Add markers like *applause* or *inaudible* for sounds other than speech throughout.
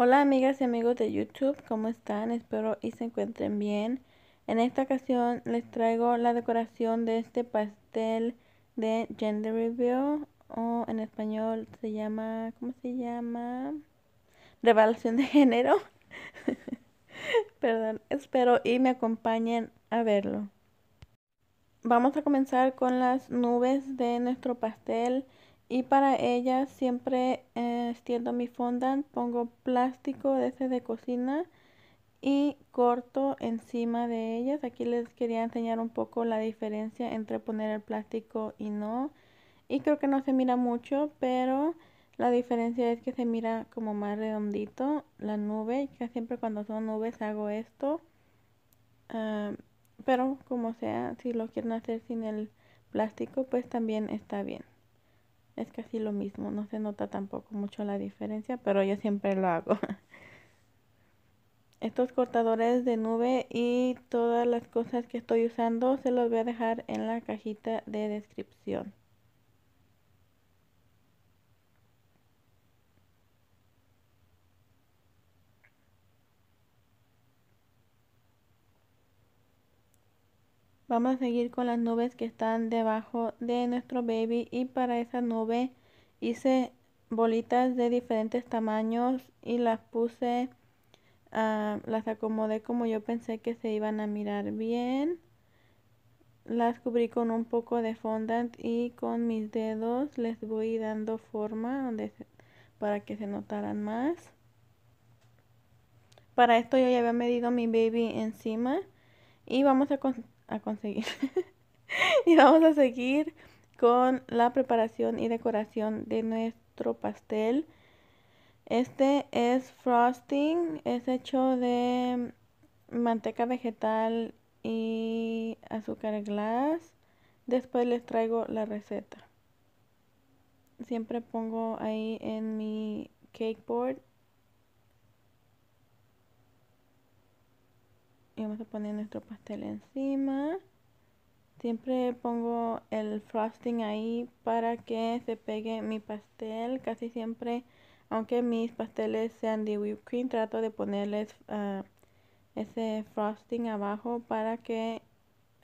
Hola amigas y amigos de YouTube, ¿cómo están? Espero y se encuentren bien. En esta ocasión les traigo la decoración de este pastel de Gender Review o en español se llama, ¿cómo se llama? Revelación de género. *laughs* Perdón, espero y me acompañen a verlo. Vamos a comenzar con las nubes de nuestro pastel. Y para ellas siempre eh, extiendo mi fondant, pongo plástico de ese de cocina y corto encima de ellas. Aquí les quería enseñar un poco la diferencia entre poner el plástico y no. Y creo que no se mira mucho, pero la diferencia es que se mira como más redondito la nube. Ya siempre cuando son nubes hago esto. Ah, pero como sea, si lo quieren hacer sin el plástico, pues también está bien es casi lo mismo, no se nota tampoco mucho la diferencia, pero yo siempre lo hago. *laughs* Estos cortadores de nube y todas las cosas que estoy usando se los voy a dejar en la cajita de descripción. Vamos a seguir con las nubes que están debajo de nuestro baby y para esa nube hice bolitas de diferentes tamaños y las puse, ah, las acomodé como yo pensé que se iban a mirar bien. Las cubrí con un poco de fondant y con mis dedos les voy dando forma para que se notaran más. Para esto yo ya había medido mi baby encima y vamos a a conseguir. *laughs* y vamos a seguir con la preparación y decoración de nuestro pastel. Este es frosting, es hecho de manteca vegetal y azúcar glass. Después les traigo la receta. Siempre pongo ahí en mi cake board y vamos a poner nuestro pastel encima siempre pongo el frosting ahí para que se pegue mi pastel casi siempre aunque mis pasteles sean de whipped cream trato de ponerles ah, ese frosting abajo para que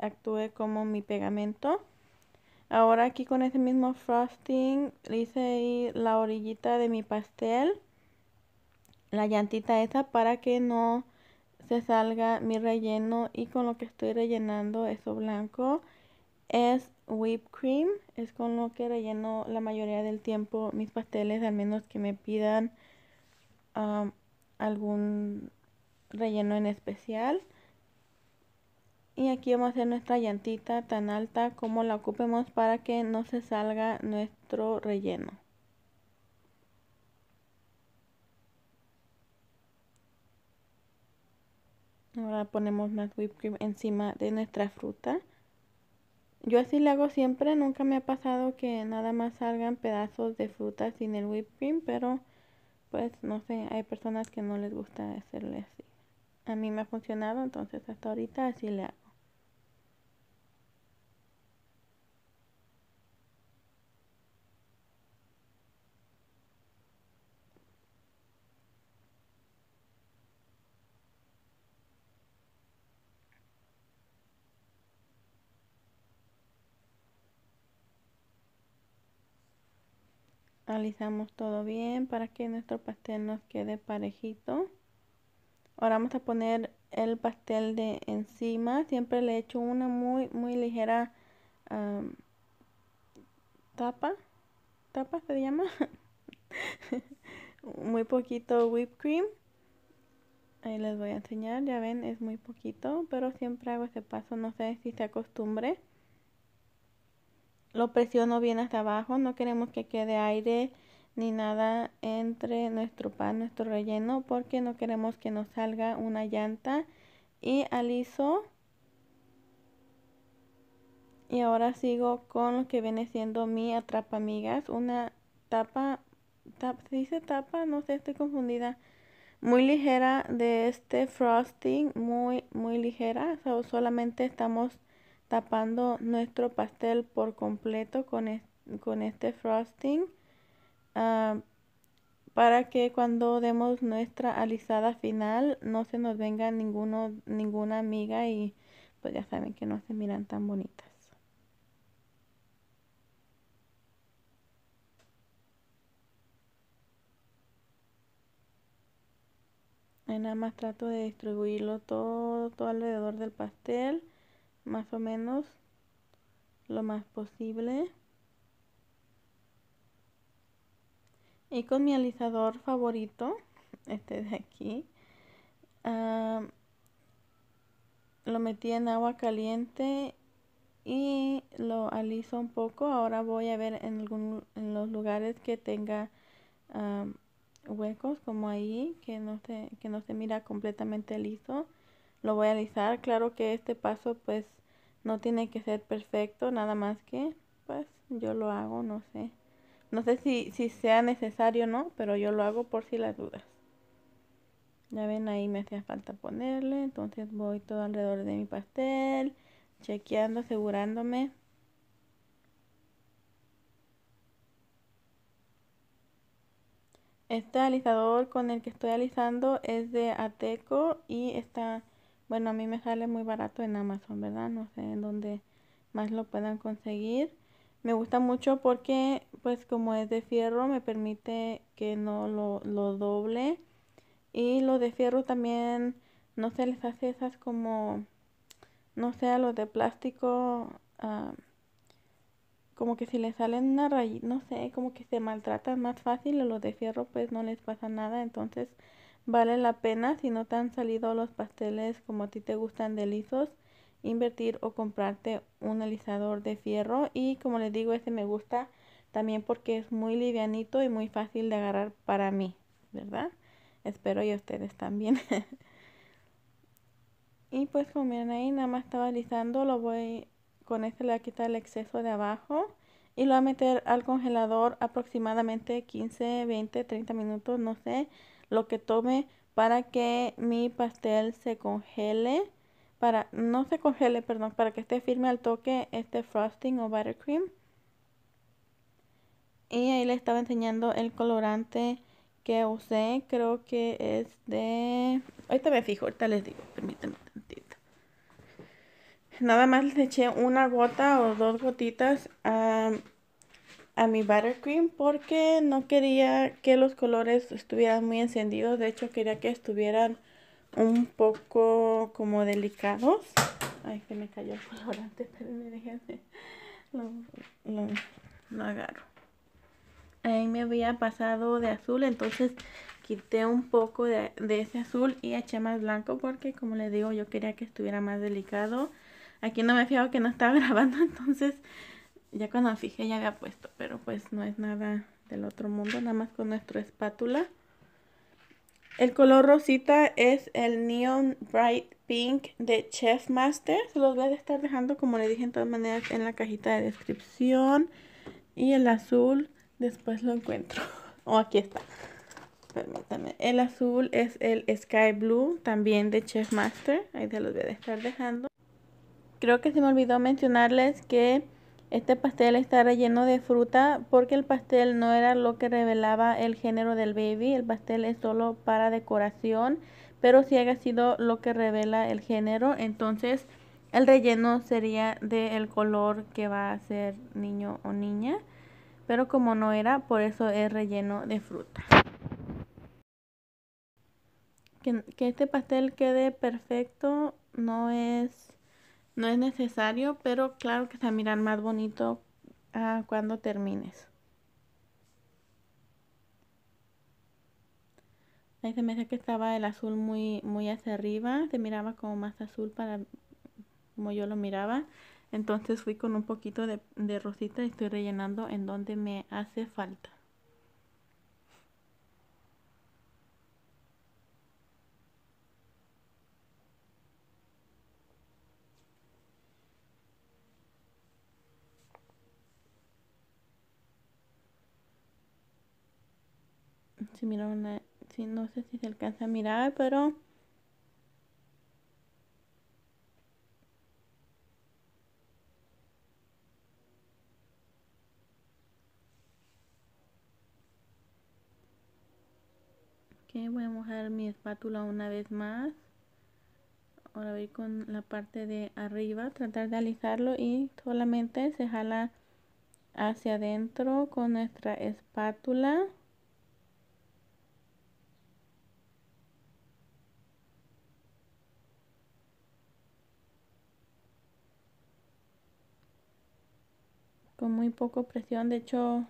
actúe como mi pegamento ahora aquí con ese mismo frosting le hice ahí la orillita de mi pastel la llantita esa para que no se salga mi relleno y con lo que estoy rellenando eso blanco es whipped cream es con lo que relleno la mayoría del tiempo mis pasteles al menos que me pidan um, algún relleno en especial y aquí vamos a hacer nuestra llantita tan alta como la ocupemos para que no se salga nuestro relleno Ahora ponemos más whipped cream encima de nuestra fruta. Yo así le hago siempre, nunca me ha pasado que nada más salgan pedazos de fruta sin el whipped cream, pero pues no sé, hay personas que no les gusta hacerle así. A mí me ha funcionado, entonces hasta ahorita así le hago. Alisamos todo bien para que nuestro pastel nos quede parejito. Ahora vamos a poner el pastel de encima. Siempre le echo una muy, muy ligera tapa. ¿Tapa se llama? *laughs* muy poquito whipped cream. Ahí les voy a enseñar. Ya ven, es muy poquito. Pero siempre hago este paso. No sé si se acostumbre lo presiono bien hasta abajo, no queremos que quede aire ni nada entre nuestro pan, nuestro relleno, porque no queremos que nos salga una llanta. Y aliso. Y ahora sigo con lo que viene siendo mi amigas. una tapa, ¿se dice tapa? No sé, estoy confundida. Muy ligera de este frosting, muy, muy ligera, solamente estamos tapando nuestro pastel por completo con, con este frosting ah, para que cuando demos nuestra alisada final no se nos venga ninguno, ninguna amiga y pues ya saben que no se miran tan bonitas. nada más trato de distribuirlo todo, todo alrededor del pastel más o menos lo más posible y con mi alisador favorito *laughs* este de aquí ah, lo metí en agua caliente y lo aliso un poco ahora voy a ver en, algún, en los lugares que tenga ah, huecos como ahí que no se que no se mira completamente liso lo voy a alisar. Claro que este paso pues no tiene que ser perfecto, nada más que pues yo lo hago, no sé. No sé si, si sea necesario o no, pero yo lo hago por si las dudas. Ya ven, ahí me hacía falta ponerle, entonces voy todo alrededor de mi pastel, chequeando, asegurándome. Este alisador con el que estoy alisando es de Ateco y está bueno, a mí me sale muy barato en Amazon, ¿verdad? No sé en dónde más lo puedan conseguir. Me gusta mucho porque, pues como es de fierro, me permite que no lo, lo doble. Y lo de fierro también no se les hace esas como, no sé, a los de plástico, ah, como que si les salen una raíz, no sé, como que se maltratan más fácil. A los de fierro pues no les pasa nada, entonces Vale la pena, si no te han salido los pasteles como a ti te gustan de lisos, invertir o comprarte un alisador de fierro. Y como les digo, este me gusta también porque es muy livianito y muy fácil de agarrar para mí, ¿verdad? Espero y ustedes también. *laughs* y pues como miren ahí, nada más estaba alisando, lo voy, con este le voy a quitar el exceso de abajo. Y lo voy a meter al congelador aproximadamente 15, 20, 30 minutos, no sé lo que tome para que mi pastel se congele, para no se congele, perdón, para que esté firme al toque este frosting o buttercream. Y ahí le estaba enseñando el colorante que usé, creo que es de... Ahorita me fijo, ahorita les digo, permítanme tantito. Nada más les eché una gota o dos gotitas. a a mi buttercream porque no quería que los colores estuvieran muy encendidos. De hecho, quería que estuvieran un poco como delicados. Ay, que me cayó el colorante, *laughs* Lo, lo agarro. Ahí me había pasado de azul, entonces quité un poco de, de ese azul y eché más blanco porque, como les digo, yo quería que estuviera más delicado. Aquí no me he que no estaba *laughs* grabando, entonces ya cuando me fijé ya había puesto, pero pues no es nada del otro mundo, nada más con nuestra espátula. El color rosita es el Neon Bright Pink de Chef Master. Se los voy a estar dejando, como les dije, en todas maneras en la cajita de descripción. Y el azul, después lo encuentro. O *laughs* oh, aquí está. Permítanme. El azul es el Sky Blue, también de Chef Master. Ahí se los voy a estar dejando. Creo que se me olvidó mencionarles que este pastel está relleno de fruta porque el pastel no era lo que revelaba el género del baby. El pastel es solo para decoración, pero si haya sido lo que revela el género, entonces el relleno sería del color que va a ser niño o niña. Pero como no era, por eso es relleno de fruta. que este pastel quede perfecto no es no es necesario, pero claro que se miran más bonito a ah, cuando termines. Ahí se me hace que estaba el azul muy, muy hacia arriba, se miraba como más azul para como yo lo miraba. Entonces fui con un poquito de, de rosita y estoy rellenando en donde me hace falta. Si no sé si se alcanza a mirar, pero Okay, voy a mojar mi espátula una vez más. Ahora voy con la parte de arriba, tratar de alisarlo y solamente se jala hacia adentro con nuestra espátula. muy poco presión, de hecho,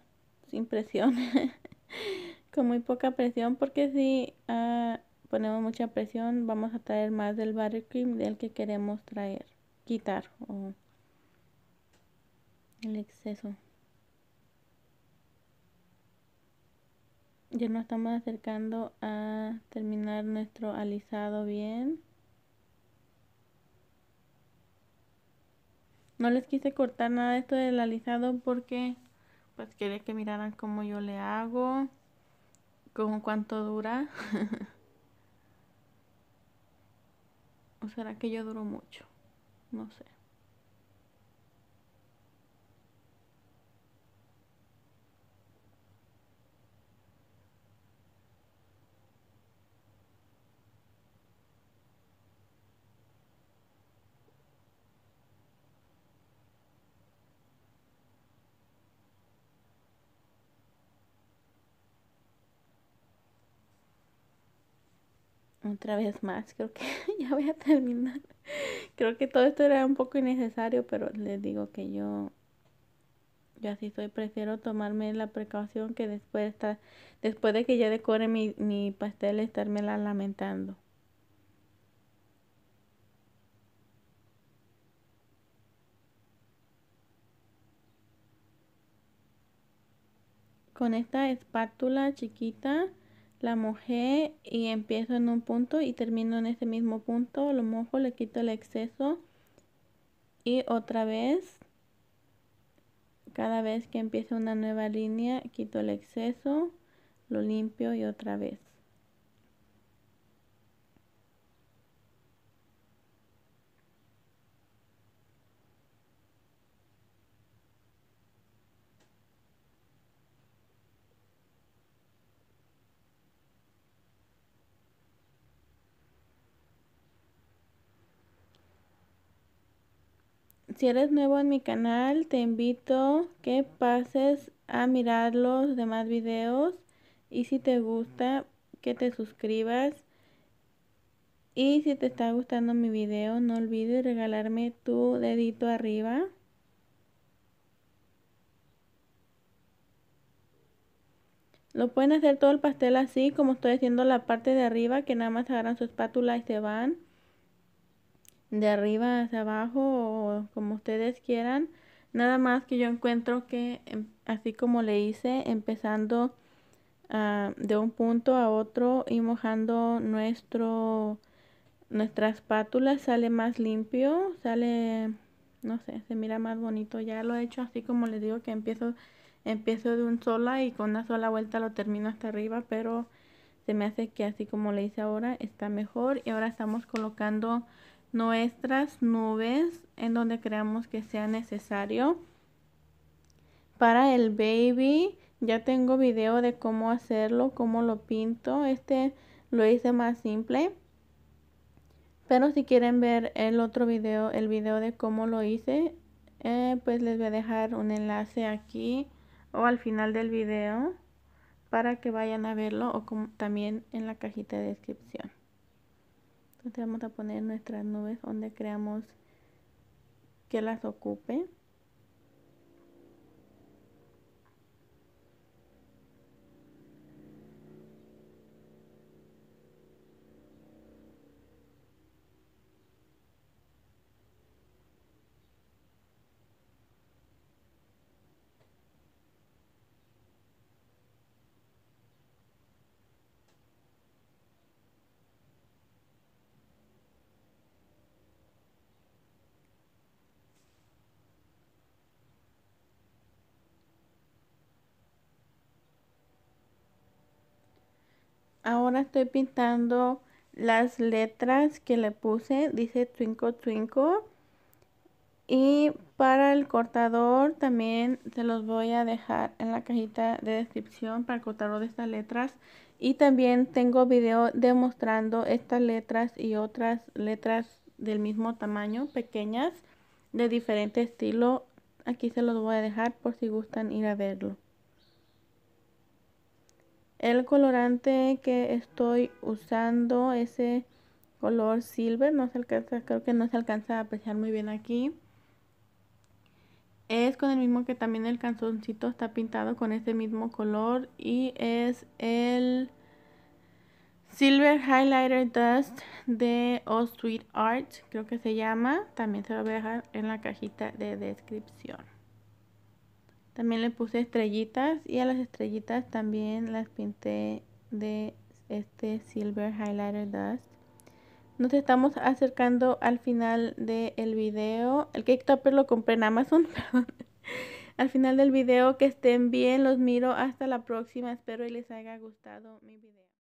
sin presión, *laughs* con muy poca presión, porque si ah, ponemos mucha presión, vamos a traer más del buttercream del que queremos traer, quitar el exceso. Ya nos estamos acercando a terminar nuestro alisado bien. No les quise cortar nada de esto del alisado porque pues quería que miraran cómo yo le hago, con cuánto dura. *laughs* ¿O será que yo duro mucho? No sé. otra vez más. Creo que *laughs* ya voy a terminar. Creo que todo esto era un poco innecesario, pero les digo que yo, yo así soy. Prefiero tomarme la precaución que después, estar, después de que ya decore mi, mi pastel, la lamentando. Con esta espátula chiquita la mojé y empiezo en un punto y termino en ese mismo punto, lo mojo, le quito el exceso y otra vez, cada vez que empiece una nueva línea, quito el exceso, lo limpio y otra vez. Si eres nuevo en mi canal, te invito que pases a mirar los demás videos y si te gusta, que te suscribas. Y si te está gustando mi video, no olvides regalarme tu dedito arriba. Lo pueden hacer todo el pastel así, como estoy haciendo la parte de arriba, que nada más agarran su espátula y se van de arriba hacia abajo o como ustedes quieran. Nada más que yo encuentro que em, así como le hice, empezando ah, de un punto a otro y mojando nuestro nuestra espátula sale más limpio, sale, no sé, se mira más bonito. Ya lo he hecho así como les digo que empiezo, empiezo de un sola y con una sola vuelta lo termino hasta arriba, pero se me hace que así como le hice ahora está mejor. Y ahora estamos colocando nuestras nubes en donde creamos que sea necesario. Para el baby ya tengo video de cómo hacerlo, cómo lo pinto. Este lo hice más simple. Pero si quieren ver el otro video, el video de cómo lo hice, eh, pues les voy a dejar un enlace aquí o al final del video para que vayan a verlo o como, también en la cajita de descripción. Entonces vamos a poner nuestras nubes donde creamos que las ocupe. Ahora estoy pintando las letras que le puse. Dice Twinkle Twinkle. Y para el cortador también se los voy a dejar en la cajita de descripción para el cortador de estas letras. Y también tengo video demostrando estas letras y otras letras del mismo tamaño, pequeñas, de diferente estilo. Aquí se los voy a dejar por si gustan ir a verlo. El colorante que estoy usando, ese color silver, no se alcanza, creo que no se alcanza a apreciar muy bien aquí. Es con el mismo que también el canzoncito está pintado con ese mismo color y es el Silver Highlighter Dust de All Street Art, creo que se llama. También se lo voy a dejar en la cajita de descripción. También le puse estrellitas y a las estrellitas también las pinté de este Silver Highlighter Dust. Nos estamos acercando al final del video. El cake topper lo compré en Amazon, *laughs* perdón. al final del video, que estén bien, los miro hasta la próxima. Espero y les haya gustado mi video.